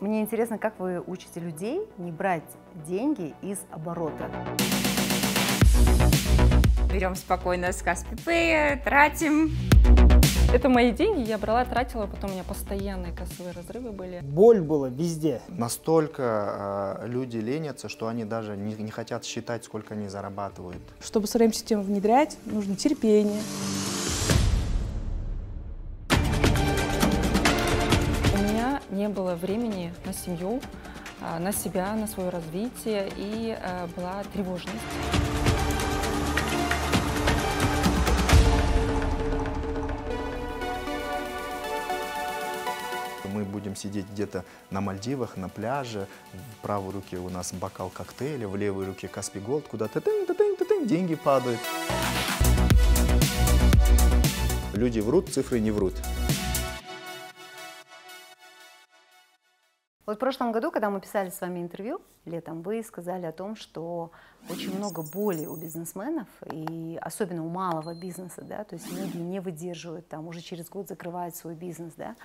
Мне интересно, как вы учите людей не брать деньги из оборота? Берем спокойно с Каспи тратим. Это мои деньги, я брала, тратила, потом у меня постоянные кассовые разрывы были. Боль была везде. Настолько э, люди ленятся, что они даже не, не хотят считать, сколько они зарабатывают. Чтобы CRM-систему внедрять, нужно терпение. не было времени на семью, а, на себя, на свое развитие и а, была тревожность. Мы будем сидеть где-то на Мальдивах, на пляже. В правой руке у нас бокал коктейля, в левой руке Каспи Голд, куда-то деньги падают. Люди врут, цифры не врут. Вот в прошлом году, когда мы писали с вами интервью летом, вы сказали о том, что очень много боли у бизнесменов, и особенно у малого бизнеса, да, то есть многие не выдерживают, там уже через год закрывают свой бизнес, да.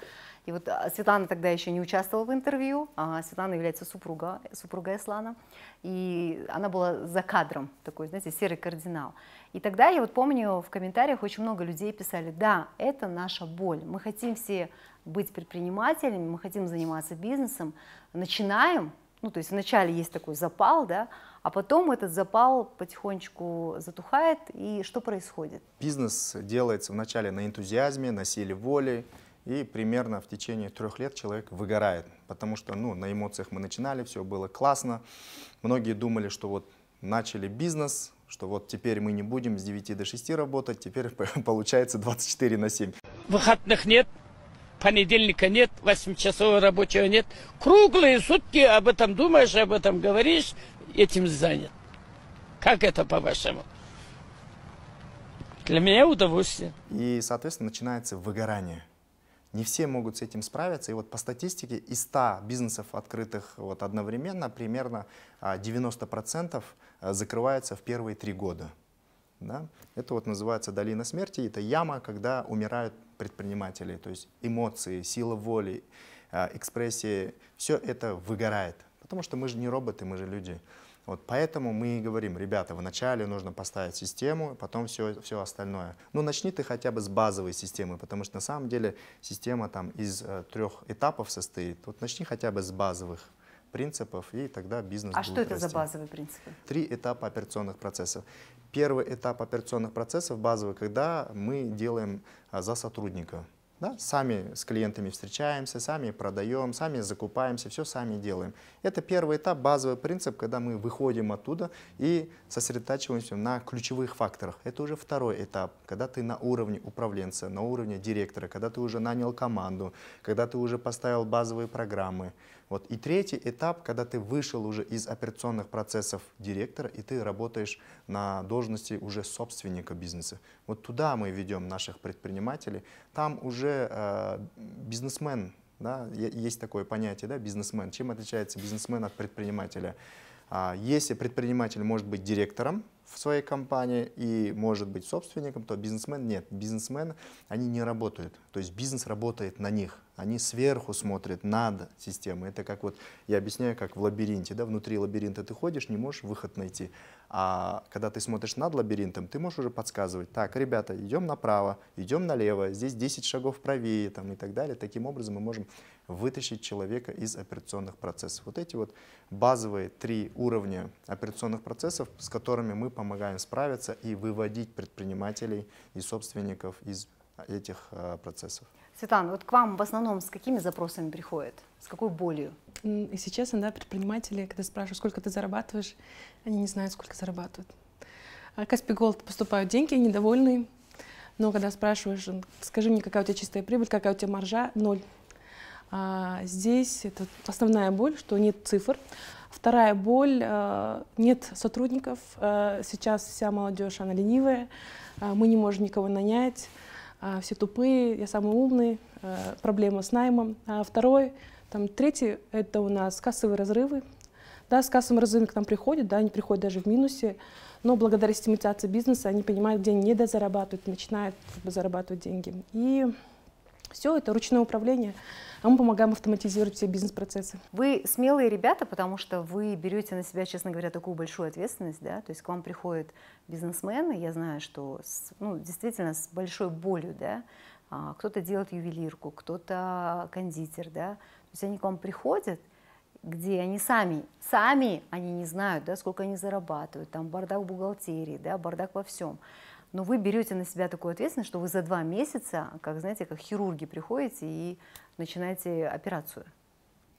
И вот а, Светлана тогда еще не участвовала в интервью, а Светлана является супруга, супруга Эслана, и она была за кадром, такой, знаете, серый кардинал. И тогда, я вот помню, в комментариях очень много людей писали, да, это наша боль, мы хотим все быть предпринимателями, мы хотим заниматься бизнесом, начинаем, ну, то есть вначале есть такой запал, да, а потом этот запал потихонечку затухает, и что происходит? Бизнес делается вначале на энтузиазме, на силе воли, и примерно в течение трех лет человек выгорает, потому что ну, на эмоциях мы начинали, все было классно. Многие думали, что вот начали бизнес, что вот теперь мы не будем с 9 до 6 работать, теперь получается 24 на 7. Выходных нет, понедельника нет, 8-часового рабочего нет. Круглые сутки об этом думаешь, об этом говоришь, этим занят. Как это по-вашему? Для меня удовольствие. И, соответственно, начинается выгорание. Не все могут с этим справиться. И вот по статистике из 100 бизнесов, открытых вот одновременно, примерно 90% а, а, закрывается в первые три года. Да? Это вот называется долина смерти, это яма, когда умирают предпринимателей, то есть эмоции, сила воли, а, экспрессии, все это выгорает, потому что мы же не роботы, мы же люди. Вот поэтому мы и говорим, ребята, вначале нужно поставить систему, потом все, все остальное. Ну, начни ты хотя бы с базовой системы, потому что на самом деле система там из э, трех этапов состоит. Вот начни хотя бы с базовых принципов, и тогда бизнес А что это расти. за базовые принципы? Три этапа операционных процессов. Первый этап операционных процессов базовый, когда мы делаем а, за сотрудника. Да? Сами с клиентами встречаемся, сами продаем, сами закупаемся, все сами делаем. Это первый этап, базовый принцип, когда мы выходим оттуда и сосредотачиваемся на ключевых факторах. Это уже второй этап, когда ты на уровне управленца, на уровне директора, когда ты уже нанял команду, когда ты уже поставил базовые программы. Вот. И третий этап, когда ты вышел уже из операционных процессов директора, и ты работаешь на должности уже собственника бизнеса. Вот туда мы ведем наших предпринимателей. Там уже э, бизнесмен, да, есть такое понятие, да, бизнесмен. Чем отличается бизнесмен от предпринимателя? А, если предприниматель может быть директором в своей компании и может быть собственником, то бизнесмен нет. Бизнесмены, они не работают. То есть бизнес работает на них они сверху смотрят над системой. Это как вот, я объясняю, как в лабиринте, да, внутри лабиринта ты ходишь, не можешь выход найти. А когда ты смотришь над лабиринтом, ты можешь уже подсказывать, так, ребята, идем направо, идем налево, здесь 10 шагов правее там, и так далее. Таким образом мы можем вытащить человека из операционных процессов. Вот эти вот базовые три уровня операционных процессов, с которыми мы помогаем справиться и выводить предпринимателей и собственников из этих э, процессов. Светлана, вот к вам в основном с какими запросами приходят? С какой болью? И сейчас, да, предприниматели, когда спрашивают, сколько ты зарабатываешь, они не знают, сколько зарабатывают. А Каспи Голд поступают деньги, недовольны, Но когда спрашиваешь, скажи мне, какая у тебя чистая прибыль, какая у тебя маржа, ноль. А здесь это основная боль, что нет цифр. Вторая боль э, – нет сотрудников. Э, сейчас вся молодежь, она ленивая, э, мы не можем никого нанять. А, все тупые, я самый умный, а, проблема с наймом. А второй, там, третий — это у нас кассовые разрывы. Да, с кассовым разрывом к нам приходят, да, они приходят даже в минусе, но благодаря стимуляции бизнеса они понимают, где они недозарабатывают, начинают зарабатывать деньги. И все это ручное управление, а мы помогаем автоматизировать все бизнес-процессы. Вы смелые ребята, потому что вы берете на себя, честно говоря, такую большую ответственность, да, то есть к вам приходят бизнесмены, я знаю, что, с, ну, действительно, с большой болью, да, а, кто-то делает ювелирку, кто-то кондитер, да, то есть они к вам приходят, где они сами, сами они не знают, да, сколько они зарабатывают, там бардак в бухгалтерии, да, бардак во всем но вы берете на себя такую ответственность, что вы за два месяца, как знаете, как хирурги приходите и начинаете операцию.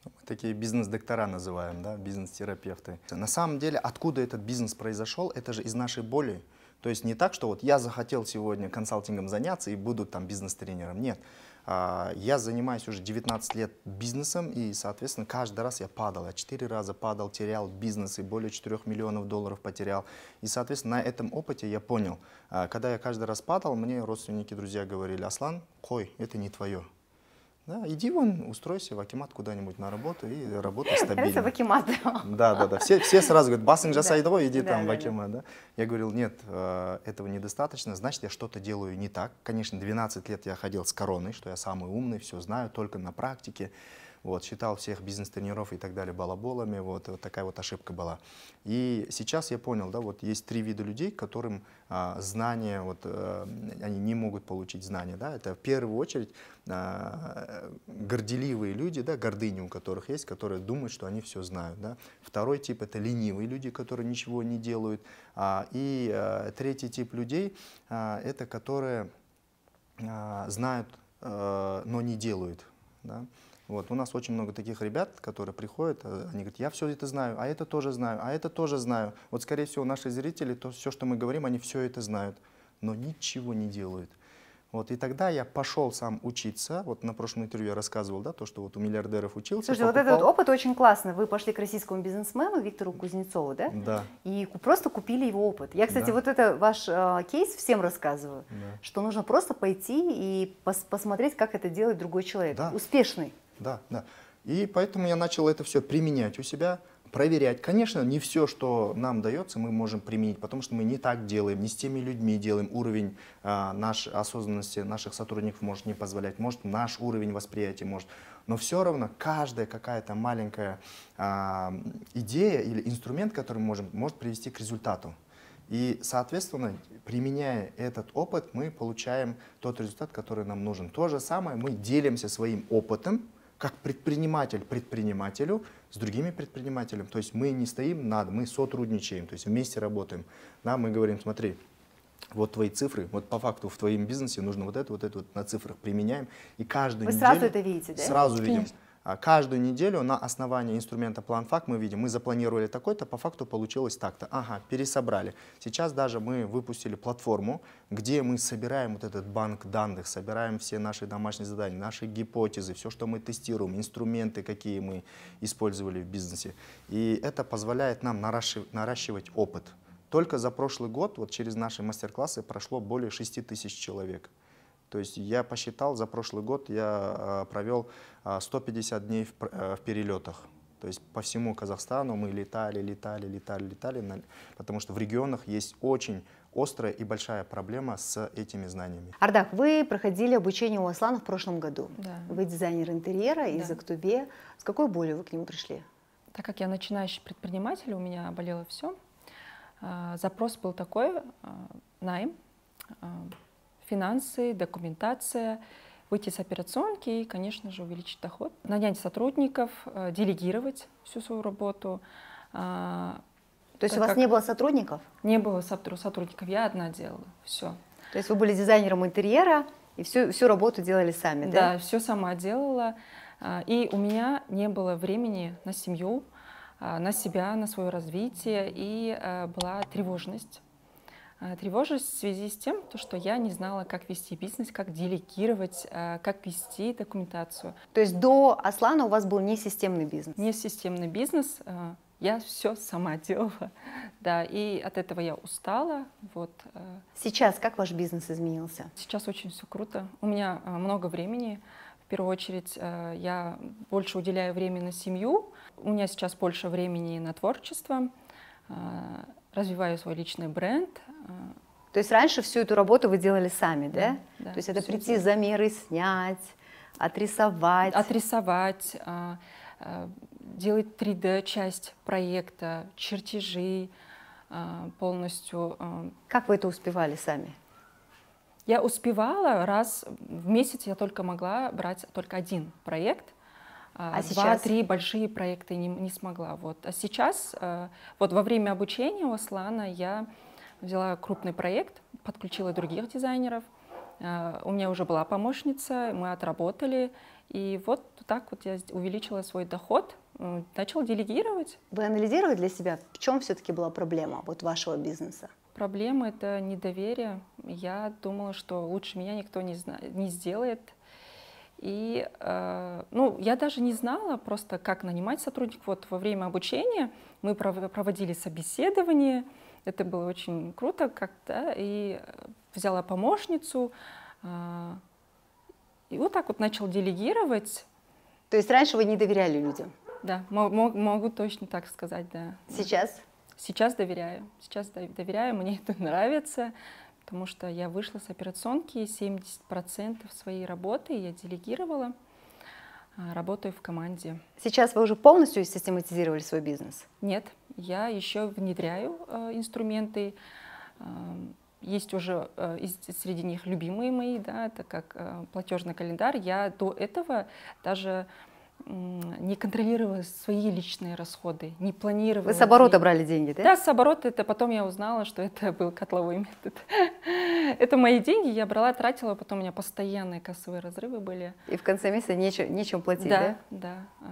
Ну, мы такие бизнес-доктора называем, да, бизнес-терапевты. На самом деле, откуда этот бизнес произошел, это же из нашей боли. То есть не так, что вот я захотел сегодня консалтингом заняться и буду там бизнес-тренером. Нет. А, я занимаюсь уже 19 лет бизнесом, и, соответственно, каждый раз я падал. Я 4 раза падал, терял бизнес и более 4 миллионов долларов потерял. И, соответственно, на этом опыте я понял, а, когда я каждый раз падал, мне родственники, друзья говорили, «Аслан, кой, это не твое, да, иди вон, устройся в Акимат куда-нибудь на работу, и работа стабильна. в Акимат. Да, да, да. Все, все сразу говорят, басың жасайды иди да, там да, в Акимат. Да. Я говорил, нет, э, этого недостаточно, значит, я что-то делаю не так. Конечно, 12 лет я ходил с короной, что я самый умный, все знаю, только на практике. Вот, считал всех бизнес-тренеров и так далее балаболами. Вот, вот такая вот ошибка была. И сейчас я понял, да, вот есть три вида людей, которым а, знания, вот, а, они не могут получить знания. Да? Это в первую очередь а, горделивые люди, да, гордыни у которых есть, которые думают, что они все знают. Да? Второй тип – это ленивые люди, которые ничего не делают. А, и а, третий тип людей а, – это которые а, знают, а, но не делают. Да? Вот, у нас очень много таких ребят, которые приходят, э, они говорят, я все это знаю, а это тоже знаю, а это тоже знаю. Вот, скорее всего, наши зрители, то все, что мы говорим, они все это знают, но ничего не делают. Вот, и тогда я пошел сам учиться. Вот на прошлом интервью я рассказывал, да, то, что вот у миллиардеров учился. Слушай, покупал. вот этот опыт очень классный. Вы пошли к российскому бизнесмену Виктору Кузнецову, да? Да. И просто купили его опыт. Я, кстати, да. вот это ваш э, кейс всем рассказываю, да. что нужно просто пойти и пос посмотреть, как это делает другой человек. Да. Успешный. Да, да. И поэтому я начал это все применять у себя, проверять. Конечно, не все, что нам дается, мы можем применить, потому что мы не так делаем, не с теми людьми делаем. Уровень э, а, нашей осознанности наших сотрудников может не позволять, может наш уровень восприятия может. Но все равно каждая какая-то маленькая э, идея или инструмент, который мы можем, может привести к результату. И, соответственно, применяя этот опыт, мы получаем тот результат, который нам нужен. То же самое мы делимся своим опытом как предприниматель предпринимателю с другими предпринимателями. То есть мы не стоим над, мы сотрудничаем, то есть вместе работаем. Да, мы говорим, смотри, вот твои цифры, вот по факту в твоем бизнесе нужно вот это, вот это вот на цифрах применяем. И каждый Вы неделю сразу это видите, да? Сразу Конечно. А каждую неделю на основании инструмента план-факт мы видим, мы запланировали такой-то, по факту получилось так-то. Ага, пересобрали. Сейчас даже мы выпустили платформу, где мы собираем вот этот банк данных, собираем все наши домашние задания, наши гипотезы, все, что мы тестируем, инструменты, какие мы использовали в бизнесе. И это позволяет нам наращивать опыт. Только за прошлый год вот через наши мастер-классы прошло более 6 тысяч человек. То есть я посчитал, за прошлый год я э, провел 150 э, дней э, в перелетах. То есть по всему Казахстану мы летали, летали, летали, летали, потому что в регионах есть очень острая и большая проблема с этими знаниями. Ардах, вы проходили обучение у Аслана в прошлом году. Да. Вы дизайнер интерьера да. из Актубе. С какой болью вы к нему пришли? Так как я начинающий предприниматель, у меня болело все. Запрос был такой, найм, финансы, документация, выйти с операционки и, конечно же, увеличить доход. Нанять сотрудников, э, делегировать всю свою работу. А, То есть у вас не было сотрудников? Не было сотрудников, я одна делала, все. То есть вы были дизайнером интерьера и всю, всю работу делали сами, да? Да, все сама делала. А, и у меня не было времени на семью, а, на себя, на свое развитие, и э, была тревожность Э, тревожусь в связи с тем, то, что я не знала, как вести бизнес, как делегировать, э, как вести документацию. То есть до Аслана у вас был не системный бизнес? Не системный бизнес. Э, я все сама делала, да, и от этого я устала, вот. Сейчас как ваш бизнес изменился? Сейчас очень все круто. У меня много времени, в первую очередь я больше уделяю время на семью. У меня сейчас больше времени на творчество, развиваю свой личный бренд. Э, То есть раньше всю эту работу вы делали сами, да? да? да То есть это прийти все. замеры снять, отрисовать. Отрисовать, э, э, делать 3D-часть проекта, чертежи полностью. Как вы это успевали сами? Я успевала раз в месяц, я только могла брать только один проект. А а два-три большие проекты не, не смогла. Вот. А сейчас, э, вот во время обучения у Аслана я взяла крупный проект, подключила других дизайнеров, э, у меня уже была помощница, мы отработали, и вот так вот я увеличила свой доход, э, начала делегировать. Вы анализировали для себя, в чем все-таки была проблема вот вашего бизнеса? Проблема — это недоверие. Я думала, что лучше меня никто не, зна- не сделает, и, э, ну, я даже не знала просто, как нанимать сотрудников. Вот во время обучения мы проводили собеседование, это было очень круто как-то, и э, взяла помощницу, э, и вот так вот начал делегировать. То есть раньше вы не доверяли людям? Да, могу точно так сказать, да. Сейчас? Сейчас доверяю, сейчас доверяю, мне это нравится потому что я вышла с операционки, 70% своей работы я делегировала, а, работаю в команде. Сейчас вы уже полностью систематизировали свой бизнес? Нет, я еще внедряю э, инструменты. Э, есть уже э, из, среди них любимые мои, да, это как платежный календарь. Я до этого даже не контролировала свои личные расходы, не планировала. Вы с оборота брали деньги, да? Да, с оборота. Это потом я узнала, что это был котловой метод. это мои деньги, я брала, тратила, потом у меня постоянные кассовые разрывы были. И в конце месяца нечем, нечем платить, да? Да, да. А,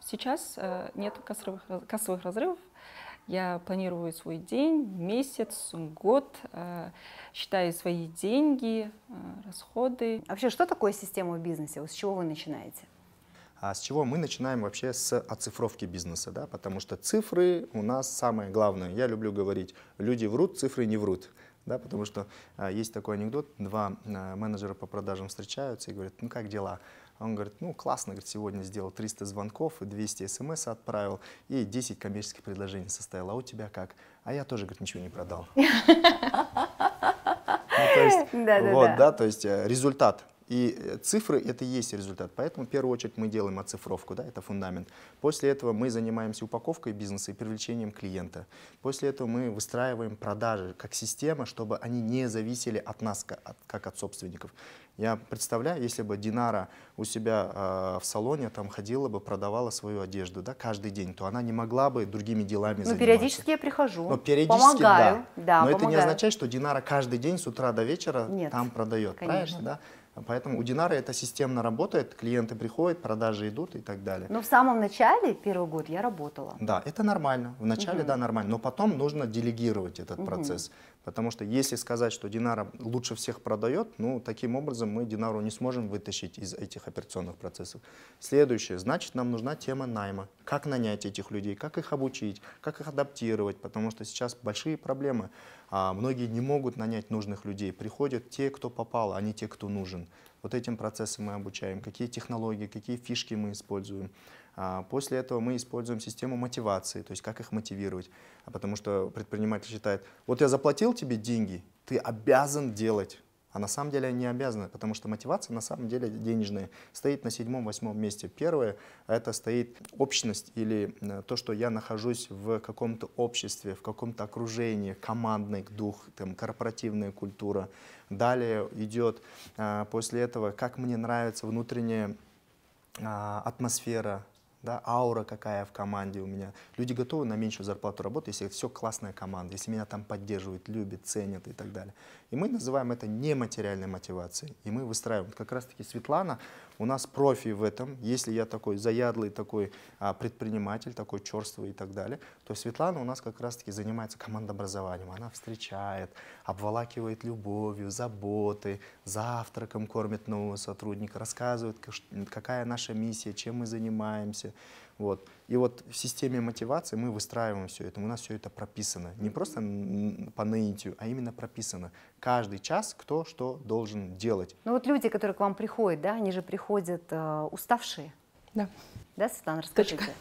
сейчас э, нет кассовых, кассовых разрывов. Я планирую свой день, месяц, год, э, считаю свои деньги, э, расходы. Вообще, что такое система в бизнесе? с чего вы начинаете? А с чего мы начинаем вообще с оцифровки бизнеса, да? потому что цифры у нас самое главное. Я люблю говорить, люди врут, цифры не врут. Да, потому что а, есть такой анекдот, два а, менеджера по продажам встречаются и говорят, ну как дела? Он говорит, ну классно, говорит, сегодня сделал 300 звонков, 200 смс отправил и 10 коммерческих предложений составил. А у тебя как? А я тоже, говорит, ничего не продал. Ну, то есть, вот, да, то есть э, результат и э, цифры — это и есть результат. Поэтому, в первую очередь, мы делаем оцифровку, да, это фундамент. После этого мы занимаемся упаковкой бизнеса и привлечением клиента. После этого мы выстраиваем продажи как система, чтобы они не зависели от нас, как от собственников. Я представляю, если бы Динара у себя э, в салоне там ходила бы, продавала свою одежду, да, каждый день, то она не могла бы другими делами Но ну, заниматься. Но периодически я прихожу, Но периодически, помогаю. Да. да Но помогаю. это не означает, что Динара каждый день с утра до вечера Нет, там продает, конечно. правильно? Да? Поэтому у Динара это системно работает, клиенты приходят, продажи идут и так далее. Но в самом начале, первый год, я работала. Да, это нормально. В начале, угу. да, нормально. Но потом нужно делегировать этот угу. процесс. Потому что если сказать, что Динара лучше всех продает, ну, таким образом мы Динару не сможем вытащить из этих операционных процессов. Следующее, значит, нам нужна тема найма. Как нанять этих людей, как их обучить, как их адаптировать, потому что сейчас большие проблемы. А, многие не могут нанять нужных людей. Приходят те, кто попал, а не те, кто нужен. Вот этим процессом мы обучаем, какие технологии, какие фишки мы используем. А после этого мы используем систему мотивации, то есть как их мотивировать. А потому что предприниматель считает, вот я заплатил тебе деньги, ты обязан делать. А на самом деле они не обязаны, потому что мотивация на самом деле денежная стоит на седьмом-восьмом месте. Первое – это стоит общность или э, то, что я нахожусь в каком-то обществе, в каком-то окружении, командный дух, там, корпоративная культура. Далее идет э, после этого, как мне нравится внутренняя а, атмосфера, да, аура какая в команде у меня. Люди готовы на меньшую зарплату работать, если все классная команда, если меня там поддерживают, любят, ценят и так далее. И мы называем это нематериальной мотивацией. И мы выстраиваем. Как раз-таки Светлана у нас профи в этом. Если я такой заядлый такой а, предприниматель, такой черствый и так далее, то Светлана у нас как раз-таки занимается командообразованием. Она встречает, обволакивает любовью, заботой, завтраком кормит нового сотрудника, рассказывает, какая наша миссия, чем мы занимаемся. Вот. И вот в системе мотивации мы выстраиваем все это, у нас все это прописано. Не просто по наитию, а именно прописано. Каждый час кто что должен делать. Ну вот люди, которые к вам приходят, да, они же приходят э, уставшие. Да. Да, Светлана, расскажите. Точка.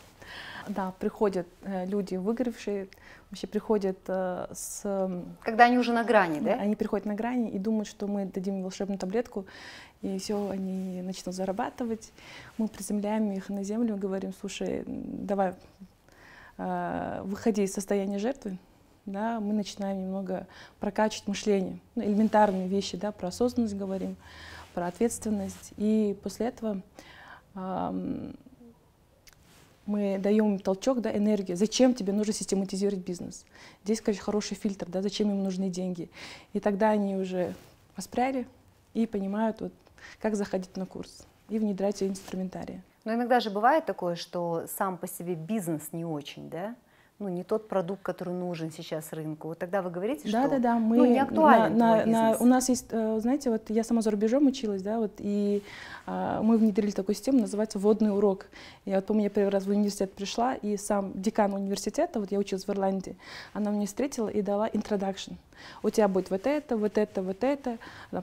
Да, приходят э, люди выигравшие. вообще приходят э, с... Когда они уже на грани, да? Они приходят на грани и думают, что мы дадим волшебную таблетку, и все, они начнут зарабатывать. Мы приземляем их на землю, говорим, слушай, давай, э, выходи из состояния жертвы, да, мы начинаем немного прокачивать мышление, ну, элементарные вещи, да, про осознанность говорим, про ответственность, и после этого мы даем им толчок, да, энергию. Зачем тебе нужно систематизировать бизнес? Здесь, конечно, хороший фильтр, да, зачем им нужны деньги. И тогда они уже воспряли и понимают, вот, как заходить на курс и внедрять инструментарии. Но иногда же бывает такое, что сам по себе бизнес не очень, да? ну, не тот продукт, который нужен сейчас рынку. Вот тогда вы говорите, да, что да, да, мы ну, не актуален на, на, на, У нас есть, э, знаете, вот я сама за рубежом училась, да, вот, и а, мы внедрили такую систему, называется «Водный урок». Я вот помню, я первый раз в университет пришла, и сам декан университета, вот я училась в Ирландии, она меня встретила и дала introduction. У тебя будет вот это, вот это, вот это,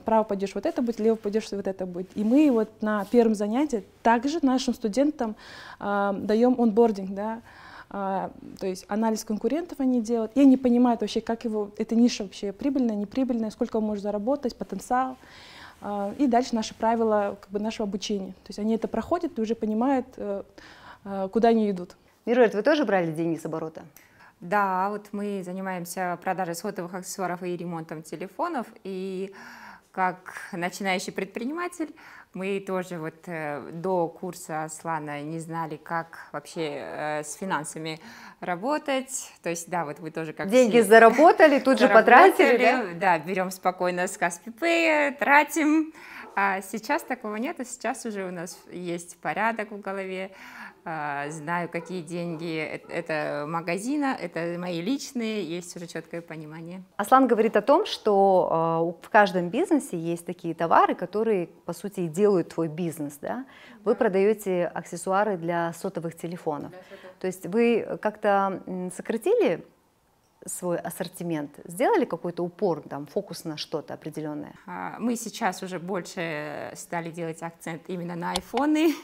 Право пойдешь, вот это будет, лево пойдешь, вот это будет. И мы вот на первом занятии также нашим студентам а, даем онбординг, да, а, то есть анализ конкурентов они делают, и они понимают вообще, как его, эта ниша вообще прибыльная, неприбыльная, сколько он может заработать, потенциал. А, и дальше наши правила как бы, нашего обучения. То есть они это проходят и уже понимают, э, э, куда они идут. Мирольд, вы тоже брали деньги с оборота? Да, вот мы занимаемся продажей сотовых аксессуаров и ремонтом телефонов, и как начинающий предприниматель, мы тоже вот э, до курса Слана не знали, как вообще э, с финансами работать. То есть, да, вот вы тоже как Деньги все заработали, тут же потратили, да? Да, берем спокойно с Каспипея, тратим. А сейчас такого нет, а сейчас уже у нас есть порядок в голове. А, знаю, какие деньги это магазина, это мои личные, есть уже четкое понимание. Аслан говорит о том, что а, в каждом бизнесе есть такие товары, которые, по сути, делают твой бизнес. Да? Вы продаете аксессуары для сотовых телефонов. То есть вы как-то сократили свой ассортимент? Сделали какой-то упор, там, фокус на что-то определенное? А, мы сейчас уже больше стали делать акцент именно на айфоны,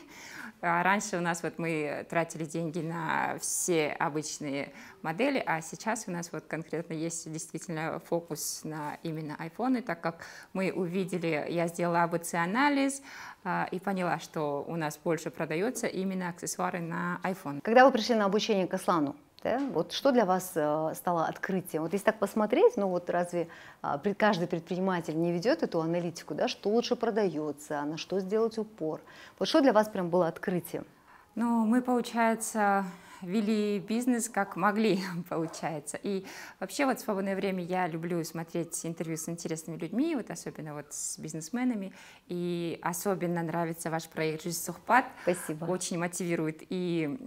а раньше у нас вот мы тратили деньги на все обычные модели, а сейчас у нас вот конкретно есть действительно фокус на именно айфоны, так как мы увидели, я сделала АБЦ-анализ а, и поняла, что у нас больше продается именно аксессуары на iPhone. Когда вы пришли на обучение к Аслану, да? Вот что для вас э, стало открытием? Вот если так посмотреть, ну вот разве а, каждый предприниматель не ведет эту аналитику, да, что лучше продается, на что сделать упор? Вот что для вас прям было открытием? Ну, мы, получается, вели бизнес как могли, получается. И вообще вот в свободное время я люблю смотреть интервью с интересными людьми, вот особенно вот с бизнесменами. И особенно нравится ваш проект «Жизнь Сухпад». Спасибо. Очень мотивирует и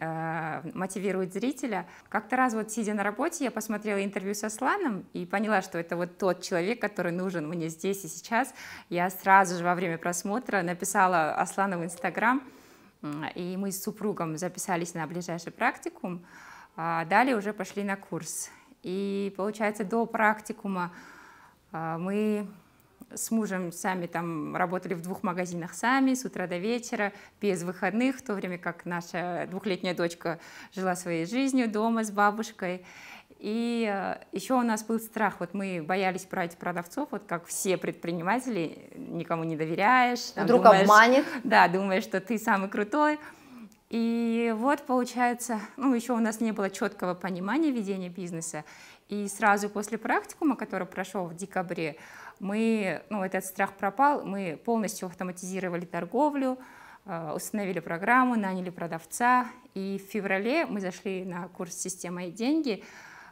э, мотивирует зрителя. Как-то раз вот сидя на работе, я посмотрела интервью со Сланом и поняла, что это вот тот человек, который нужен мне здесь и сейчас. Я сразу же во время просмотра написала Аслану в Инстаграм, и мы с супругом записались на ближайший практикум, а далее уже пошли на курс. И получается, до практикума а, мы с мужем сами там работали в двух магазинах сами, с утра до вечера, без выходных, в то время как наша двухлетняя дочка жила своей жизнью дома с бабушкой. И э, еще у нас был страх, вот мы боялись брать продавцов, вот как все предприниматели, никому не доверяешь. Там, Вдруг думаешь, обманет. Да, думаешь, что ты самый крутой. И вот получается, ну еще у нас не было четкого понимания ведения бизнеса, и сразу после практикума, который прошел в декабре, мы, ну этот страх пропал, мы полностью автоматизировали торговлю, э, установили программу, наняли продавца, и в феврале мы зашли на курс «Система и деньги»,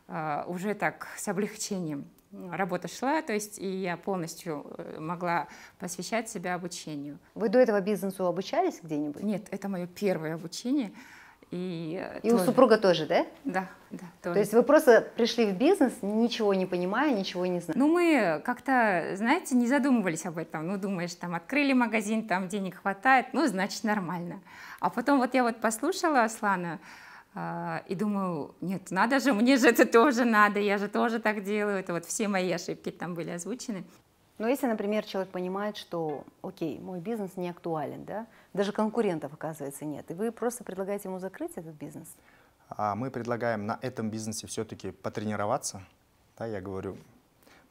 а, уже так с облегчением работа шла, то есть и я полностью э, могла посвящать себя обучению. Вы до этого бизнесу обучались где-нибудь? Нет, это мое первое обучение. И, э, и тоже. у супруга тоже, да? Да, да. Тоже. То есть вы просто пришли в бизнес, ничего не понимая, ничего не зная. Ну, мы как-то, знаете, не задумывались об этом. Ну, думаешь, там открыли магазин, там денег хватает, ну, значит, нормально. А потом вот я вот послушала Аслана, а, и думаю, нет, надо же, мне же это тоже надо, я же тоже так делаю. Это вот все мои ошибки там были озвучены. Но ну, если, например, человек понимает, что, окей, мой бизнес не актуален, да, даже конкурентов, оказывается, нет, и вы просто предлагаете ему закрыть этот бизнес? А мы предлагаем на этом бизнесе все-таки потренироваться. Да, я говорю,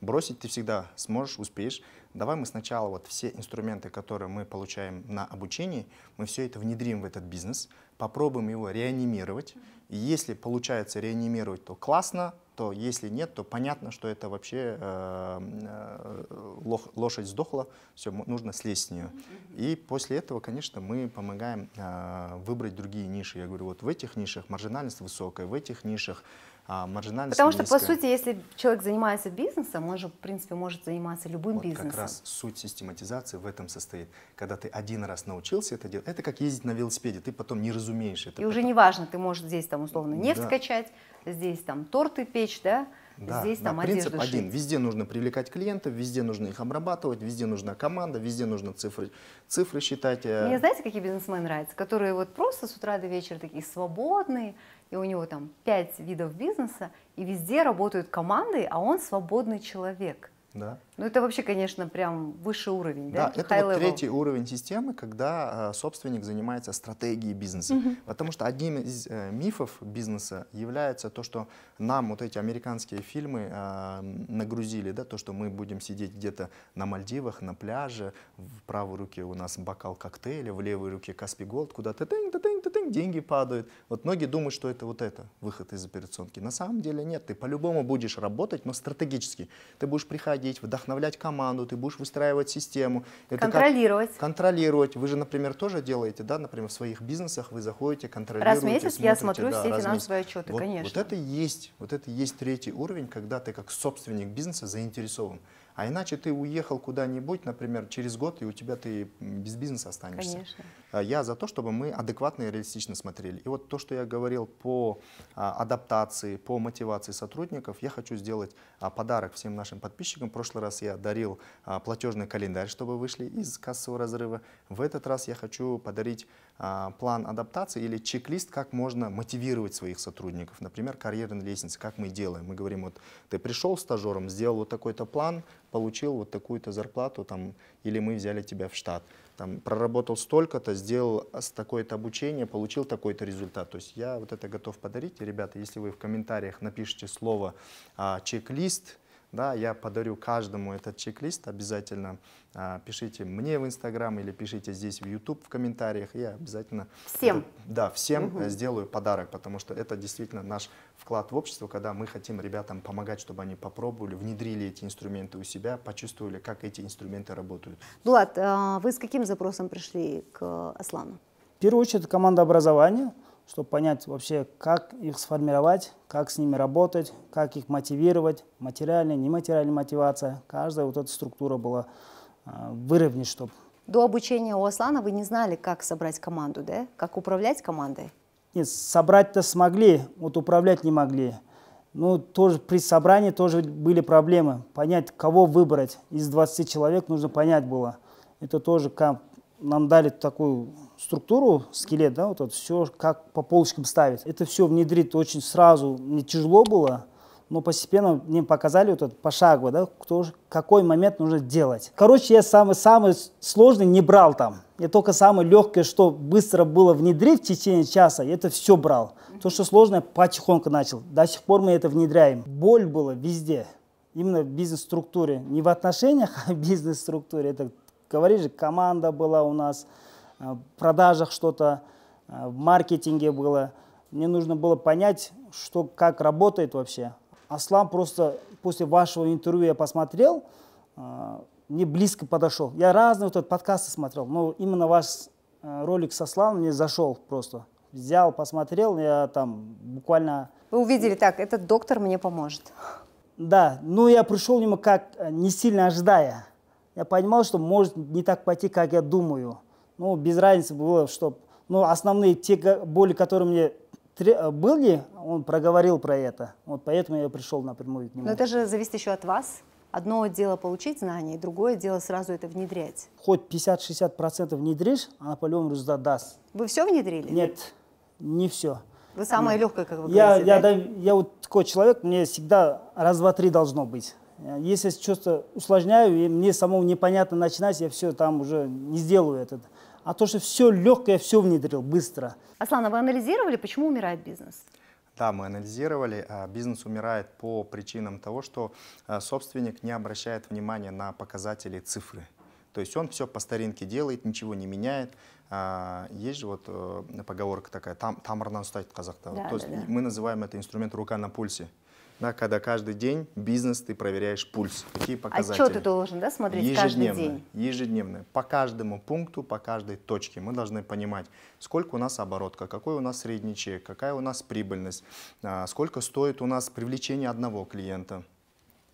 бросить ты всегда сможешь, успеешь. Давай мы сначала вот все инструменты, которые мы получаем на обучении, мы все это внедрим в этот бизнес, попробуем его реанимировать. И если получается реанимировать, то классно, то если нет, то понятно, что это вообще э, э лошадь сдохла, все, нужно слезть с нее. И после этого, конечно, мы помогаем э, выбрать другие ниши. Я говорю, вот в этих нишах маржинальность высокая, в этих нишах а, маржинальность. Потому что, низкая. по сути, если человек занимается бизнесом, он же, в принципе, может заниматься любым вот бизнесом. как раз суть систематизации в этом состоит. Когда ты один раз научился это делать, это как ездить на велосипеде, ты потом не разумеешь это. И потом... уже не важно, ты можешь здесь там условно нефть да. качать, здесь там торты печь, да? Да, Здесь да, там принцип шить. один. Везде нужно привлекать клиентов, везде нужно их обрабатывать, везде нужна команда, везде нужно цифры, цифры считать. Э. Мне знаете, какие бизнесмены нравятся? Которые вот просто с утра до вечера такие свободные, и у него там пять видов бизнеса, и везде работают команды, а он свободный человек. Да. Ну это вообще, конечно, прям высший уровень, да? Да, это вот третий уровень системы, когда э, собственник занимается стратегией бизнеса. Угу. Mm Потому что одним из э, мифов бизнеса является то, что нам вот эти американские фильмы э, нагрузили, да, то, что мы будем сидеть где-то на Мальдивах, на пляже, в правой руке у нас бокал коктейля, в левой руке Каспи Голд, куда-то тынь, тынь, тынь, деньги падают. Вот многие думают, что это вот это, выход из операционки. На самом деле нет, ты по-любому будешь работать, но стратегически. Ты будешь приходить, вдохновлять вдохновлять команду, ты будешь выстраивать систему. Это контролировать. Как контролировать. Вы же, например, тоже делаете, да, например, в своих бизнесах вы заходите, контролируете. Раз в месяц смотрите, я смотрю да, все финансовые отчеты, вот, конечно. Вот это есть, вот это есть третий уровень, когда ты как собственник бизнеса заинтересован. А иначе ты уехал куда-нибудь, например, через год, и у тебя ты без бизнеса останешься. Конечно. А, я за то, чтобы мы адекватно и реалистично смотрели. И вот то, что я говорил по а, адаптации, по мотивации сотрудников, я хочу сделать а, подарок всем нашим подписчикам. В прошлый раз я дарил платежный календарь, чтобы вышли из кассового разрыва. В этот раз я хочу подарить план адаптации или чек-лист, как можно мотивировать своих сотрудников. Например, карьерная лестница, как мы делаем. Мы говорим, вот ты пришел стажером, сделал вот такой-то план, получил вот такую-то зарплату, там, или мы взяли тебя в штат, там, проработал столько-то, сделал такое-то обучение, получил такой-то результат. То есть я вот это готов подарить. И, ребята, если вы в комментариях напишите слово а, «чек-лист», да, я подарю каждому этот чек-лист обязательно. А, пишите мне в Инстаграм или пишите здесь в YouTube в комментариях. Я обязательно... Всем? Это, да, всем угу. сделаю подарок, потому что это действительно наш вклад в общество, когда мы хотим ребятам помогать, чтобы они попробовали, внедрили эти инструменты у себя, почувствовали, как эти инструменты работают. Булат, а вы с каким запросом пришли к Аслану? В первую очередь команда образования – чтобы понять вообще, как их сформировать, как с ними работать, как их мотивировать, материальная, нематериальная мотивация. Каждая вот эта структура была а, выровнять, чтобы... До обучения у Аслана вы не знали, как собрать команду, да? Как управлять командой? Нет, собрать-то смогли, вот управлять не могли. Ну, тоже при собрании тоже были проблемы. Понять, кого выбрать из 20 человек, нужно понять было. Это тоже нам дали такую структуру, скелет, да, вот это все, как по полочкам ставить. Это все внедрить очень сразу, не тяжело было, но постепенно мне показали вот это пошагово, да, кто, какой момент нужно делать. Короче, я самый, самый сложный не брал там. Я только самое легкое, что быстро было внедрить в течение часа, я это все брал. То, что сложное, потихоньку начал. До сих пор мы это внедряем. Боль была везде именно в бизнес-структуре. Не в отношениях, а в бизнес-структуре. Это говоришь, команда была у нас, э, в продажах что-то, э, в маркетинге было. Мне нужно было понять, что, как работает вообще. Аслам просто после вашего интервью я посмотрел, э, мне близко подошел. Я разные вот подкасты смотрел, но именно ваш ролик со Асланом мне зашел просто. Взял, посмотрел, я там буквально... Вы увидели, так, этот доктор мне поможет. Да, ну я пришел мимо как не сильно ожидая я понимал, что может не так пойти, как я думаю. Ну, без разницы было, что... Но основные те боли, которые мне э, были, он проговорил про это. Вот поэтому я пришел напрямую к нему. Но это же зависит еще от вас. Одно дело получить знания, другое дело сразу это внедрять. Хоть 50-60% внедришь, она а по-любому даст. Вы все внедрили? Нет, не все. Вы самая легкая, как вы я, говорите, я, да? я, я вот такой человек, мне всегда раз, два, три должно быть. Э, если что-то усложняю, и мне самому непонятно начинать, я все там уже не сделаю это. А то, что все легкое, все внедрил быстро. Аслана, вы анализировали, почему умирает бизнес? Да, мы анализировали, э, бизнес умирает по причинам того, что э, собственник не обращает внимания на показатели цифры. То есть он все по старинке делает, ничего не меняет. А, есть же вот поговорка такая, там, тамырдан ұстайды қазақта. Да, То есть да, мы называем это инструмент рука на пульсе да, когда каждый день бизнес ты проверяешь пульс, какие а показатели. Отчеты должен да, смотреть ежедневно, каждый день? Ежедневно, по каждому пункту, по каждой точке мы должны понимать, сколько у нас оборотка, какой у нас средний чек, какая у нас прибыльность, а, сколько стоит у нас привлечение одного клиента,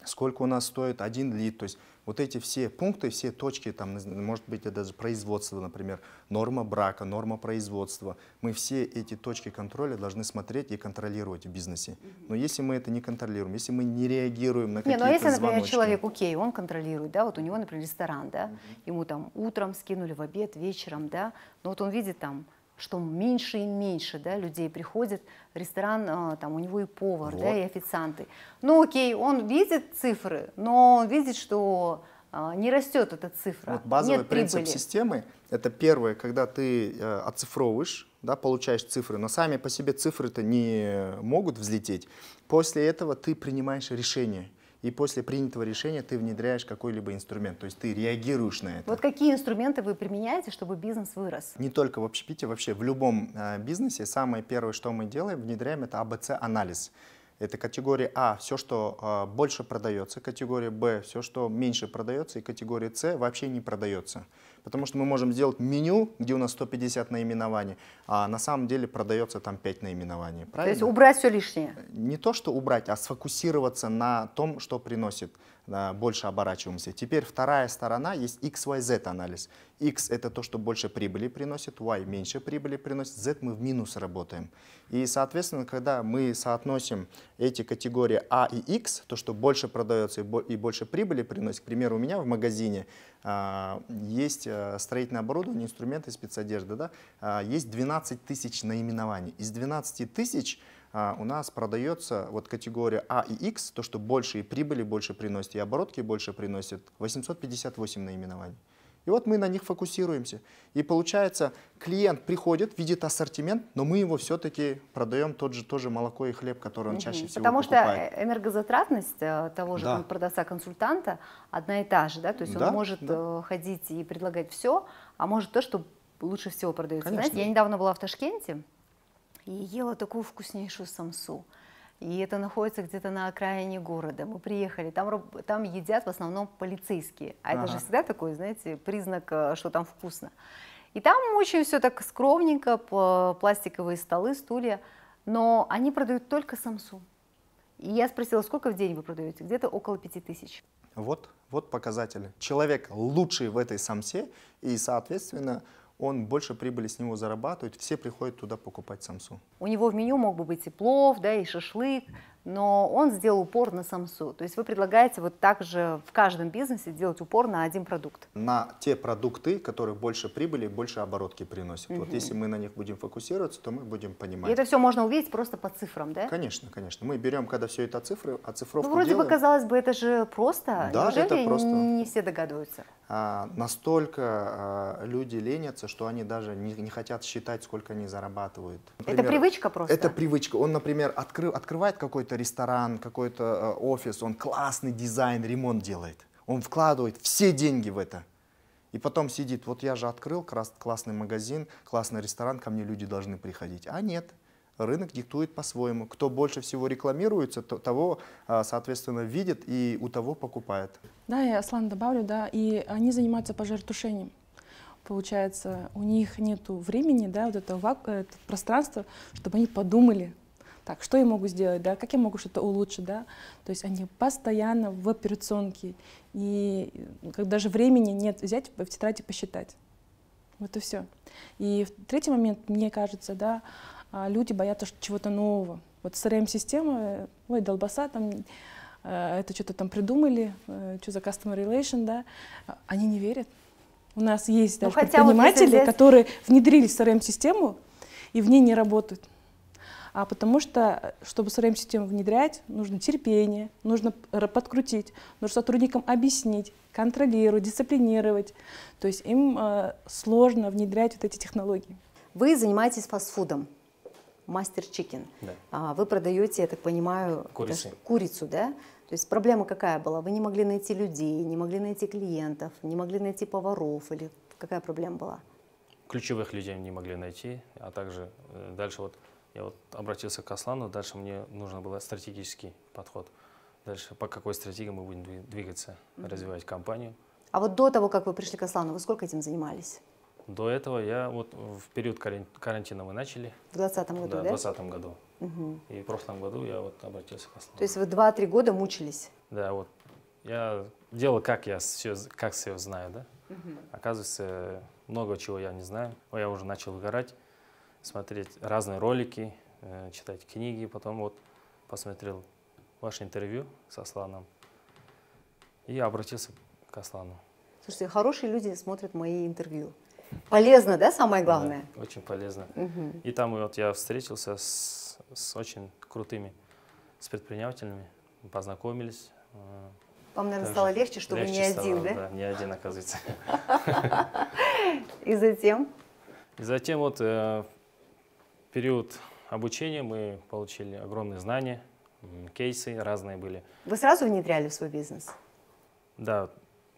сколько у нас стоит один лид. То есть вот эти все пункты, все точки, там, может быть, это даже производство, например, норма брака, норма производства. Мы все эти точки контроля должны смотреть и контролировать в бизнесе. Но если мы это не контролируем, если мы не реагируем на какие-то Не, ну а если, звоночки, например, человек, окей, он контролирует, да, вот у него, например, ресторан, да, ему там утром скинули в обед, вечером, да, но вот он видит там что меньше и меньше да, людей приходит в ресторан, а, там у него и повар, вот. да, и официанты. Ну окей, он видит цифры, но он видит, что а, не растет эта цифра. Вот базовый Нет принцип прибыли. системы – это первое, когда ты э, оцифровываешь, да, получаешь цифры, но сами по себе цифры-то не могут взлететь. После этого ты принимаешь решение – и после принятого решения ты внедряешь какой-либо инструмент, то есть ты реагируешь на это. Вот какие инструменты вы применяете, чтобы бизнес вырос? Не только в общепите, вообще в любом а, бизнесе самое первое, что мы делаем, внедряем это АБЦ-анализ. Это категория А, все, что а, больше продается, категория Б, все, что меньше продается, и категория С вообще не продается. Потому что мы можем сделать меню, где у нас 150 наименований, а на самом деле продается там 5 наименований. Правильно? То есть убрать все лишнее? Не то, что убрать, а сфокусироваться на том, что приносит больше оборачиваемся. Теперь вторая сторона есть XYZ анализ. X это то, что больше прибыли приносит, Y меньше прибыли приносит, Z мы в минус работаем. И, соответственно, когда мы соотносим эти категории A а и X, то, что больше продается и больше прибыли приносит, к примеру, у меня в магазине а, есть э, строительное оборудование, инструменты спецодежда, да? А, есть 12 тысяч наименований. Из 12 тысяч 000 а, у нас продается вот категория А и X, то, что больше и прибыли больше приносит, и оборотки больше приносит, 858 наименований. И вот мы на них фокусируемся. И получается, клиент приходит, видит ассортимент, но мы его все-таки продаем тот же, тоже молоко и хлеб, который он чаще всего Потому покупает. что э, энергозатратность э, того же да. продавца-консультанта одна и та же. Да? То есть да, он может да. Э, ходить и предлагать все, а может то, что лучше всего продается. Конечно. Знаете, я недавно была в Ташкенте, и ела такую вкуснейшую самсу. И это находится где-то на окраине города. Мы приехали, там, там едят в основном полицейские. А ага. это же всегда такой, знаете, признак, э, что там вкусно. И там очень все так скромненько, пластиковые столы, стулья. Но они продают только самсу. И я спросила, сколько в день вы продаете? Где-то около пяти тысяч. Вот, вот показатели. Человек лучший в этой самсе, и, соответственно, он больше прибыли с него зарабатывает, все приходят туда покупать самсу. У него в меню мог бы быть и плов, да, и шашлык, но он сделал упор на самсу. То есть вы предлагаете вот так же в каждом бизнесе делать упор на один продукт? На те продукты, которые больше прибыли, больше оборотки приносят. Угу. Вот если мы на них будем фокусироваться, то мы будем понимать. И это все можно увидеть просто по цифрам, да? Конечно, конечно. Мы берем, когда все это цифры, а цифровку Ну, вроде делаем. бы, казалось бы, это же просто. Да, Неужели это просто. не все догадываются? А, настолько а, люди ленятся, что они даже не, не хотят считать, сколько они зарабатывают. Например, это привычка просто? Это привычка. Он, например, откры, открывает какой-то ресторан, какой-то э, офис, он классный дизайн, ремонт делает. Он вкладывает все деньги в это. И потом сидит, вот я же открыл классный магазин, классный ресторан, ко мне люди должны приходить. А нет, рынок диктует по-своему. Кто больше всего рекламируется, то, того, э, соответственно, видит и у того покупает. Да, я Аслан добавлю, да, и они занимаются пожаротушением, Получается, у них нет времени, да, вот этого, э, этого пространства, чтобы они подумали, так, что я могу сделать, да, как я могу что-то улучшить, да. То есть они постоянно в операционке, и э, даже времени нет взять в тетради посчитать. Вот и все. И третий момент, мне кажется, да, а, люди боятся чего-то нового. Вот CRM-система, э, ой, долбаса, там, э, это что-то там придумали, что за customer relation, да, а, они не верят. У нас есть ну, даже ну, предприниматели, вот взять... которые внедрили CRM-систему и в ней не работают а потому что, чтобы своим систему внедрять, нужно терпение, нужно подкрутить, нужно сотрудникам объяснить, контролировать, дисциплинировать. То есть им э, сложно внедрять вот эти технологии. Вы занимаетесь фастфудом, мастер чикен. Да. А, вы продаете, я так понимаю, курицу. курицу, да? То есть проблема какая была? Вы не могли найти людей, не могли найти клиентов, не могли найти поваров или какая проблема была? Ключевых людей не могли найти, а также э, дальше вот я вот обратился к Аслану, дальше мне нужно было стратегический подход. Дальше по какой стратегии мы будем двигаться, mm развивать компанию. А вот до того, как вы пришли к Аслану, вы сколько этим занимались? До этого я вот в период карантина мы начали. В 2020 году, да? В 2020 году. Угу. И в прошлом году я вот обратился к Аслану. То есть вы 2-3 года мучились? Да, вот. Я делал, как я все, как все знаю, да? Угу. Оказывается, много чего я не знаю. Я уже начал выгорать смотреть разные ролики, э, читать книги. Потом вот посмотрел ваше интервью с Асланом и обратился к Аслану. Слушайте, хорошие люди смотрят мои интервью. Полезно, да, самое главное? Да, очень полезно. Угу. И там вот я встретился с, с очень крутыми, с предпринимателями, познакомились. Э, Вам, наверное, стало легче, что легче вы не один, да? Да, не один, оказывается. И затем? И затем вот э, период обучения мы получили огромные знания, кейсы разные были. Вы сразу внедряли в свой бизнес? Да,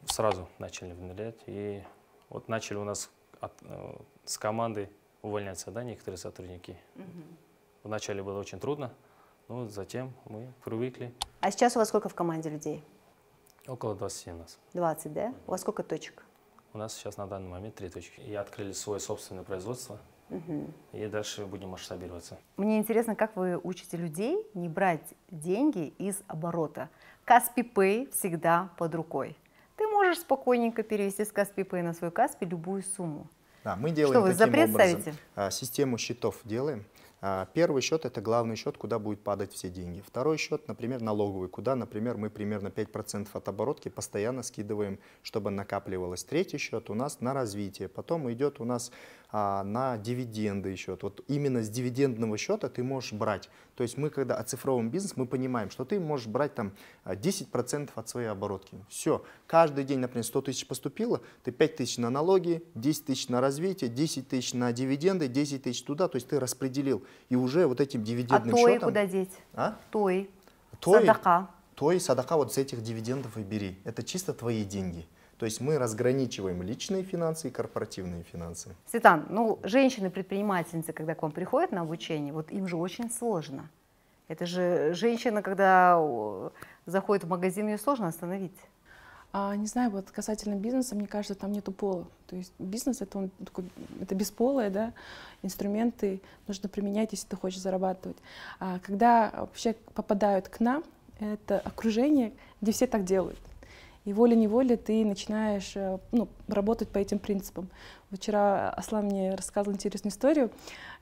сразу начали внедрять. И вот начали у нас от, э, с команды увольняться да, некоторые сотрудники. Угу. Вначале было очень трудно, но затем мы привыкли. А сейчас у вас сколько в команде людей? Около 20 у нас. 20, да? У вас сколько точек? У нас сейчас на данный момент три точки. И открыли свое собственное производство. Угу. И дальше будем масштабироваться. Мне интересно, как вы учите людей не брать деньги из оборота. Каспи Pay всегда под рукой. Ты можешь спокойненько перевести с Каспи Pay на свой Каспи любую сумму. Да, мы делаем Что вы таким запрет образом. ставите? А, систему счетов делаем. А, первый счет – это главный счет, куда будут падать все деньги. Второй счет, например, налоговый, куда, например, мы примерно 5% от оборотки постоянно скидываем, чтобы накапливалось. Третий счет у нас на развитие. Потом идет у нас а, на дивиденды еще. Вот именно с дивидендного счета ты можешь брать. То есть мы, когда оцифровываем бизнес, мы понимаем, что ты можешь брать там 10% а, от своей оборотки. Все. Каждый день, например, 100 тысяч поступило, ты 5 тысяч на налоги, 10 тысяч на развитие, 10 тысяч на дивиденды, 10 тысяч туда. То есть ты распределил. И уже вот этим дивидендным а счетом... А той куда деть? А? Той. Той. Садака. Той, садака вот с этих дивидендов и бери. Это чисто твои деньги. Mm то есть мы разграничиваем личные финансы и корпоративные финансы. Светлан, ну женщины-предпринимательницы, когда к вам приходят на обучение, вот им же очень сложно. Это же женщина, когда заходит в магазин, ее сложно остановить. А, не знаю, вот касательно бизнеса, мне кажется, там нету пола. То есть бизнес это, он такой, это бесполое, да, инструменты нужно применять, если ты хочешь зарабатывать. А когда вообще попадают к нам, это окружение, где все так делают. И волей-неволей ты начинаешь э, ну, работать по этим принципам. Вчера Аслан мне рассказывал интересную историю.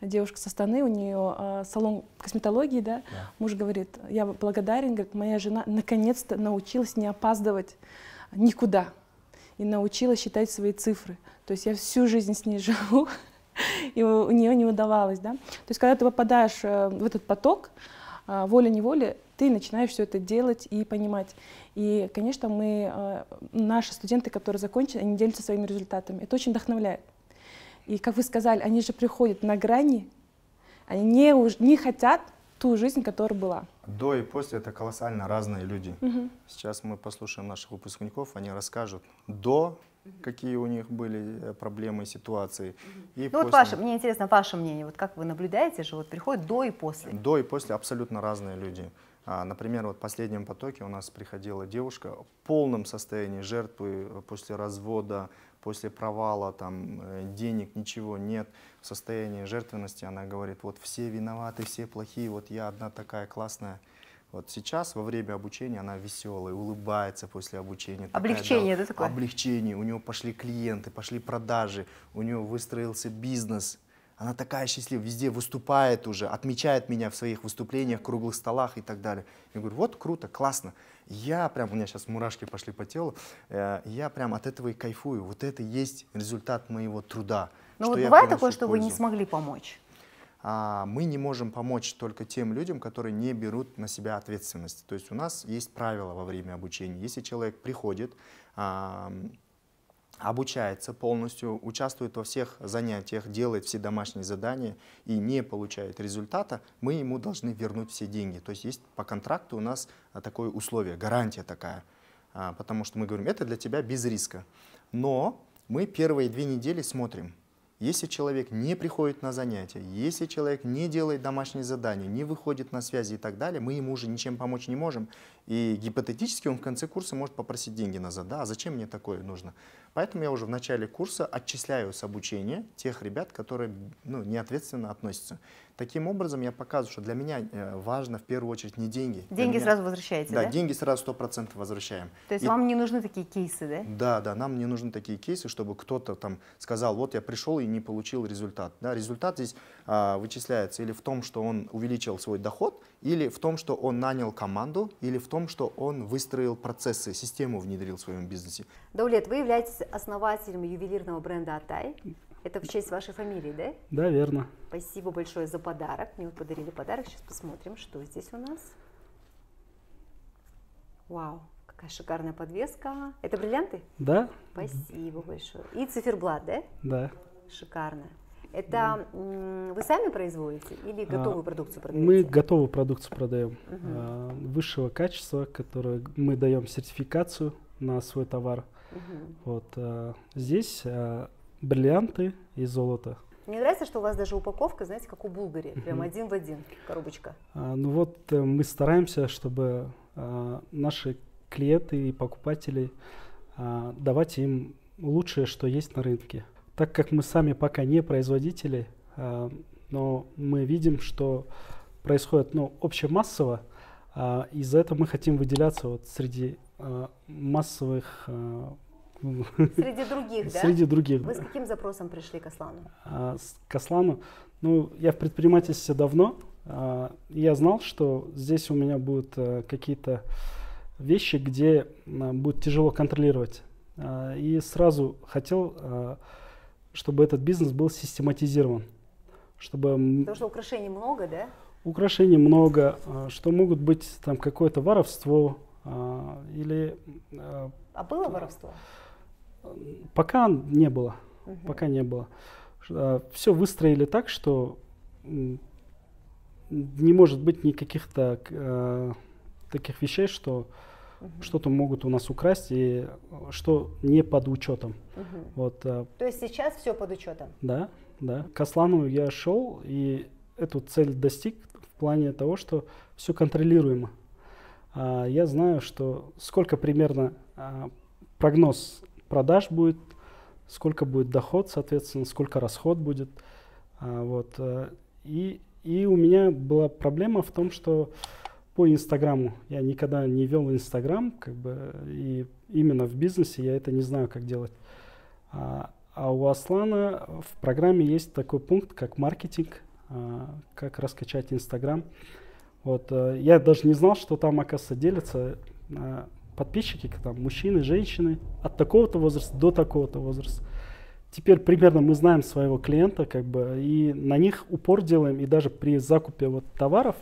Девушка со Станы, у нее э, салон косметологии, да? да. Муж говорит, я благодарен, говорит, моя жена наконец-то научилась не опаздывать никуда. И научилась считать свои цифры. То есть я всю жизнь с ней живу, и у нее не удавалось, да? То есть когда ты попадаешь э, в этот поток, а, волей-неволей ты начинаешь все это делать и понимать. И, конечно, мы, а, наши студенты, которые закончили, они делятся своими результатами. Это очень вдохновляет. И, как вы сказали, они же приходят на грани, они не, уж, не хотят ту жизнь, которая была. До и после это колоссально разные люди. Угу. Сейчас мы послушаем наших выпускников, они расскажут до какие у них были э, проблемы, ситуации. И ну после... вот ваше, мне интересно ваше мнение, вот как вы наблюдаете же, вот приходят до и после. До и после абсолютно разные люди. А, например, вот в последнем потоке у нас приходила девушка в полном состоянии жертвы э, после развода, после провала, там, э, денег, ничего нет, в состоянии жертвенности. Она говорит, вот все виноваты, все плохие, вот я одна такая классная. Вот сейчас во время обучения она веселая, улыбается после обучения. Облегчение, такая, да, такое? Облегчение. У нее пошли клиенты, пошли продажи, у нее выстроился бизнес. Она такая счастливая, везде выступает уже, отмечает меня в своих выступлениях, круглых столах и так далее. Я говорю, вот круто, классно. Я прям, у меня сейчас мурашки пошли по телу, э, я прям от этого и кайфую. Вот это есть результат моего труда. Ну вот бывает такое, что вы не смогли помочь? А, мы не можем помочь только тем людям, которые не берут на себя ответственность. То есть у нас есть правила во время обучения. Если человек приходит, а, обучается полностью, участвует во всех занятиях, делает все домашние задания и не получает результата, мы ему должны вернуть все деньги. То есть есть по контракту у нас а, такое условие, гарантия такая, потому что мы говорим, это для тебя без риска. Но мы первые две недели смотрим, если человек не приходит на занятия, если человек не делает домашние задания, не выходит на связи и так далее, мы ему уже ничем помочь не можем. И гипотетически он в конце курса может попросить деньги назад. Да, а зачем мне такое нужно? Поэтому я уже в начале курса отчисляю с обучения тех ребят, которые ну, неответственно относятся. Таким образом, я показываю, что для меня э, важно в первую очередь не деньги. Деньги меня... сразу возвращаете, да? Да, деньги сразу сто процентов возвращаем. То есть и... вам не нужны такие кейсы, да? Да, да, нам не нужны такие кейсы, чтобы кто-то там сказал, вот я пришел и не получил результат. Да, результат здесь а, вычисляется или в том, что он увеличил свой доход, или в том, что он нанял команду, или в том, что он выстроил процессы, систему внедрил в своем бизнесе. Даулет, вы являетесь основателем ювелирного бренда «Атай». Это в честь вашей фамилии, да? Да, верно. Спасибо большое за подарок. Мне вот подарили подарок. Сейчас посмотрим, что здесь у нас. Вау, какая шикарная подвеска. Это бриллианты? Да. Спасибо большое. И циферблат, да? Да. Шикарно. Это да. вы сами производите или а, готовую а, продукцию продаете? Мы готовую продукцию продаем угу. а, высшего качества, которое мы даем сертификацию на свой товар. Угу. Вот а, здесь а, бриллианты и золото. Мне нравится, что у вас даже упаковка, знаете, как у Булгари, прям один в один коробочка. А, ну вот э, мы стараемся, чтобы э, наши клиенты и покупатели э, давать им лучшее, что есть на рынке. Так как мы сами пока не производители, а, но мы видим, что происходит ну, общемассово, из-за этого мы хотим выделяться вот среди массовых Среди других, да? Среди других. Вы с каким запросом пришли к Аслану? А, к Аслану? Ну, я в предпринимательстве давно. А, я знал, что здесь у меня будут э, какие-то вещи, где э, будет тяжело контролировать. А, и сразу хотел, э, чтобы этот бизнес был систематизирован. Чтобы... Потому что украшений много, да? Украшений много, что могут быть там какое-то воровство или... А было воровство? Пока не было. Угу. Пока не было. А, все выстроили так, что не может быть никаких так, а, таких вещей, что угу. что-то могут у нас украсть и что не под учетом. Угу. Вот, а То есть сейчас все под учетом? Да, да. К Аслану я шел и эту цель достиг в плане того, что все контролируемо. я знаю, что сколько примерно прогноз продаж будет, сколько будет доход, соответственно, сколько расход будет. А, вот. Э, и, и у меня была проблема в том, что по Инстаграму я никогда не вел Инстаграм, как бы, и именно в бизнесе я это не знаю, как делать. А, а у Аслана в программе есть такой пункт, как маркетинг, а, как раскачать Инстаграм. Вот, а, я даже не знал, что там, оказывается, делится. А, подписчики, там, мужчины, женщины, от такого-то возраста до такого-то возраста. Теперь примерно мы знаем своего клиента, как бы, и на них упор делаем, и даже при закупе вот товаров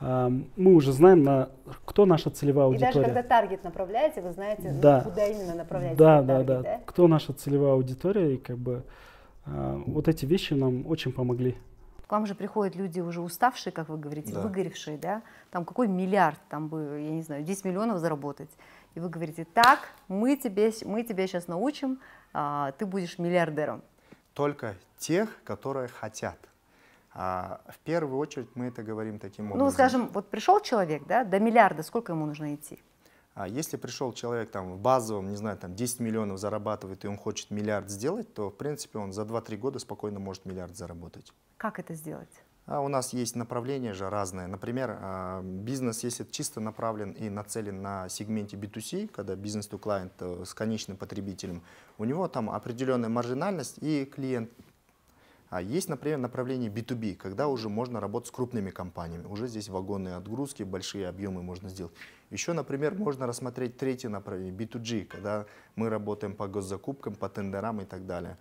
э, мы уже знаем, на, кто наша целевая аудитория. И даже когда таргет направляете, вы знаете, да. ну, куда именно направляете да, да, да, да, кто наша целевая аудитория, и как бы э, вот эти вещи нам очень помогли. К вам же приходят люди уже уставшие, как вы говорите, да. выгоревшие, да? Там какой миллиард, там бы, я не знаю, 10 миллионов заработать. И вы говорите, так, мы, тебе, мы тебя сейчас научим, а, ты будешь миллиардером. Только тех, которые хотят. А, в первую очередь мы это говорим таким ну, образом. Ну, скажем, вот пришел человек, да, до миллиарда, сколько ему нужно идти? А, если пришел человек там в базовом, не знаю, там 10 миллионов зарабатывает и он хочет миллиард сделать, то в принципе он за 2-3 года спокойно может миллиард заработать. Как это сделать? А у нас есть направления же разные. Например, а, бизнес, если чисто направлен и нацелен на сегменте B2C, когда бизнес to клиент э, с конечным потребителем, у него там определенная маржинальность и клиент. А есть, например, направление B2B, когда уже можно работать с крупными компаниями. Уже здесь вагонные отгрузки, большие объемы можно сделать. Еще, например, можно рассмотреть третье направление B2G, когда мы работаем по госзакупкам, по тендерам и так далее.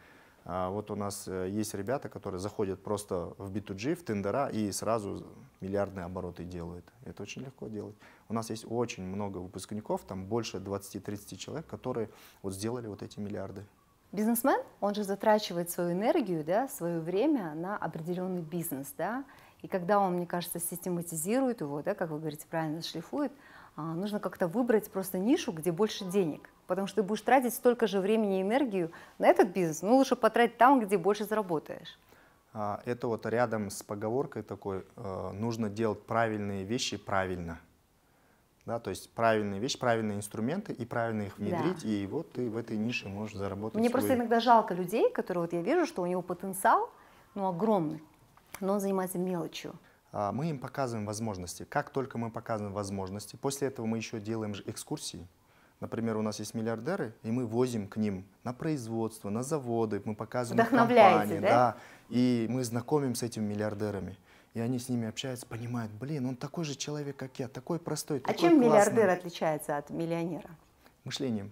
А вот у нас э, есть ребята, которые заходят просто в B2G, в тендера и сразу миллиардные обороты делают. Это очень легко делать. У нас есть очень много выпускников, там больше 20-30 человек, которые вот сделали вот эти миллиарды. Бизнесмен, он же затрачивает свою энергию, да, свое время на определенный бизнес, да, и когда он, мне кажется, систематизирует его, да, как вы говорите правильно, шлифует, а, нужно как-то выбрать просто нишу, где больше денег потому что ты будешь тратить столько же времени и энергию на этот бизнес, ну лучше потратить там, где больше заработаешь. А, это вот рядом с поговоркой такой, э, нужно делать правильные вещи правильно. Да, то есть правильные вещи, правильные инструменты и правильно их внедрить, да. и вот ты в этой нише можешь заработать. Мне свой... просто иногда жалко людей, которые вот я вижу, что у него потенциал, ну огромный, но он занимается мелочью а, мы им показываем возможности. Как только мы показываем возможности, после этого мы еще делаем экскурсии. Например, у нас есть миллиардеры, и мы возим к ним на производство, на заводы, мы показываем компании, да? да, и мы знакомим с этими миллиардерами. И они с ними общаются, понимают, блин, он такой же человек, как я, такой простой, а такой А чем классный. миллиардер отличается от миллионера? Мышлением.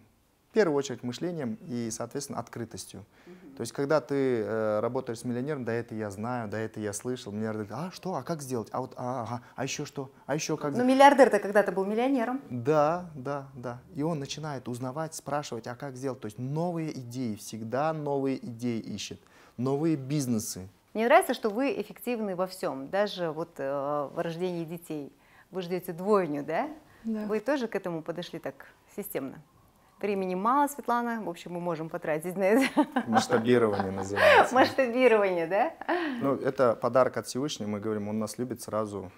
В первую очередь мышлением и, соответственно, открытостью. Угу. То есть, когда ты э, работаешь с миллионером, да это я знаю, да это я слышал, миллиардер говорит, а что, а как сделать, а вот, а, ага, а еще что, а еще как Ну, миллиардер-то когда-то был миллионером. Да, да, да. И он начинает узнавать, спрашивать, а как сделать. То есть, новые идеи, всегда новые идеи ищет, новые бизнесы. Мне нравится, что вы эффективны во всем, даже вот э, в рождении детей. Вы ждете двойню, да? Да. Вы тоже к этому подошли так системно? Времени мало, Светлана. В общем, мы можем потратить на это. Масштабирование называется. Масштабирование, да? Ну, это подарок от Всевышнего. Мы говорим, он нас любит сразу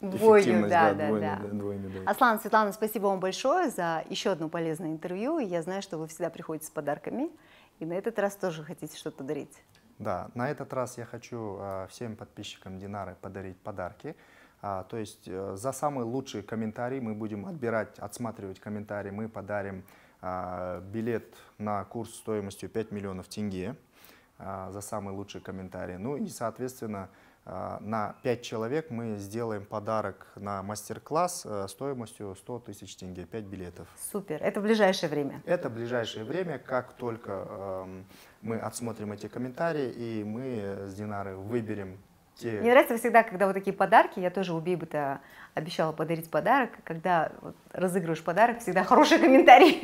Двойную, да, да, да, двойную, да. Двойную, Аслан, Светлана, спасибо вам большое за еще одно полезное интервью. Я знаю, что вы всегда приходите с подарками, и на этот раз тоже хотите что-то дарить. Да, на этот раз я хочу а, всем подписчикам Динары подарить подарки. А, то есть э, за самые лучшие комментарии мы будем отбирать, отсматривать комментарии, мы подарим а, билет на курс стоимостью 5 миллионов тенге а, за самый лучший комментарий. Ну и, соответственно, а, на 5 человек мы сделаем подарок на мастер-класс э, стоимостью 100 тысяч тенге, 5 билетов. Супер, это в ближайшее время? Это ближайшее время, как только эм, мы отсмотрим эти комментарии, и мы с Динарой выберем те. Мне нравится всегда, когда вот такие подарки, я тоже у Бибы-то обещала подарить подарок, когда вот разыгрываешь подарок, всегда хороший комментарий.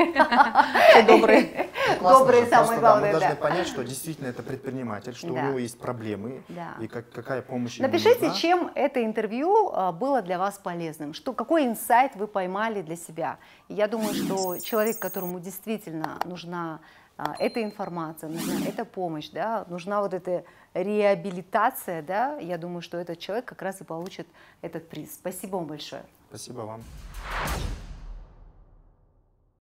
Добрый. Добрый, самое главное. Мы должны понять, что действительно это предприниматель, что у него есть проблемы и какая помощь Напишите, чем это интервью а, было для вас полезным, что какой инсайт вы поймали для себя. Я думаю, что человек, которому действительно нужна а, эта информация, нужна эта помощь, да, нужна вот эта реабилитация, да, я думаю, что этот человек как раз и получит этот приз. Спасибо вам большое. Спасибо вам.